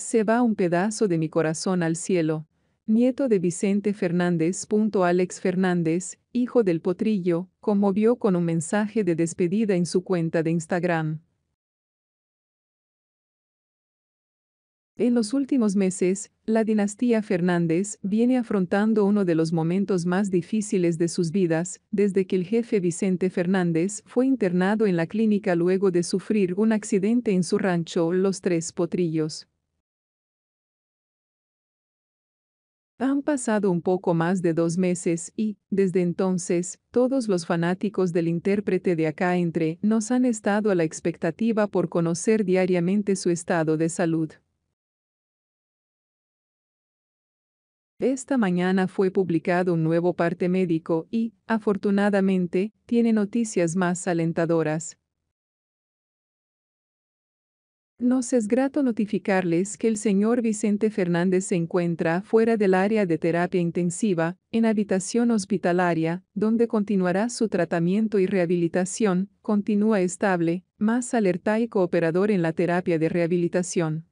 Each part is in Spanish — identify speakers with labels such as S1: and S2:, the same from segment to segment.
S1: Se va un pedazo de mi corazón al cielo. Nieto de Vicente Fernández. Alex Fernández, hijo del potrillo, conmovió con un mensaje de despedida en su cuenta de Instagram. En los últimos meses, la dinastía Fernández viene afrontando uno de los momentos más difíciles de sus vidas, desde que el jefe Vicente Fernández fue internado en la clínica luego de sufrir un accidente en su rancho Los Tres Potrillos. Han pasado un poco más de dos meses y, desde entonces, todos los fanáticos del intérprete de acá entre nos han estado a la expectativa por conocer diariamente su estado de salud. Esta mañana fue publicado un nuevo parte médico y, afortunadamente, tiene noticias más alentadoras. Nos es grato notificarles que el señor Vicente Fernández se encuentra fuera del área de terapia intensiva, en habitación hospitalaria, donde continuará su tratamiento y rehabilitación, continúa estable, más alerta y cooperador en la terapia de rehabilitación.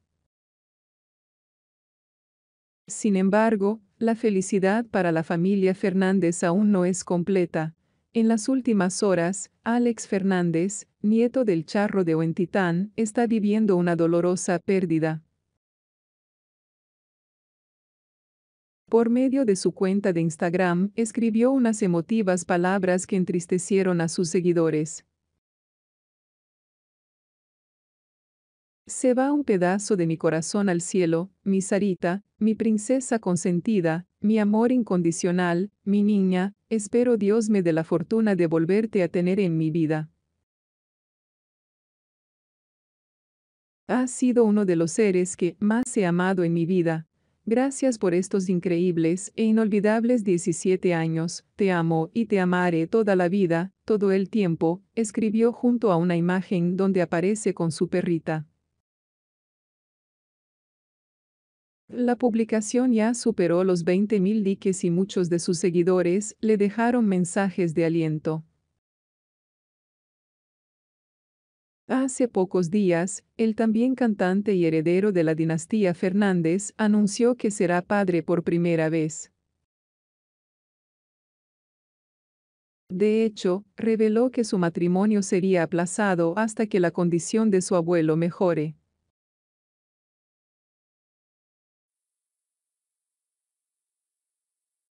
S1: Sin embargo, la felicidad para la familia Fernández aún no es completa. En las últimas horas, Alex Fernández, nieto del charro de Huentitán, está viviendo una dolorosa pérdida. Por medio de su cuenta de Instagram, escribió unas emotivas palabras que entristecieron a sus seguidores. Se va un pedazo de mi corazón al cielo, mi Sarita, mi princesa consentida, mi amor incondicional, mi niña, Espero Dios me dé la fortuna de volverte a tener en mi vida. Has sido uno de los seres que más he amado en mi vida. Gracias por estos increíbles e inolvidables 17 años, te amo y te amaré toda la vida, todo el tiempo, escribió junto a una imagen donde aparece con su perrita. La publicación ya superó los 20.000 diques y muchos de sus seguidores le dejaron mensajes de aliento. Hace pocos días, el también cantante y heredero de la dinastía Fernández anunció que será padre por primera vez. De hecho, reveló que su matrimonio sería aplazado hasta que la condición de su abuelo mejore.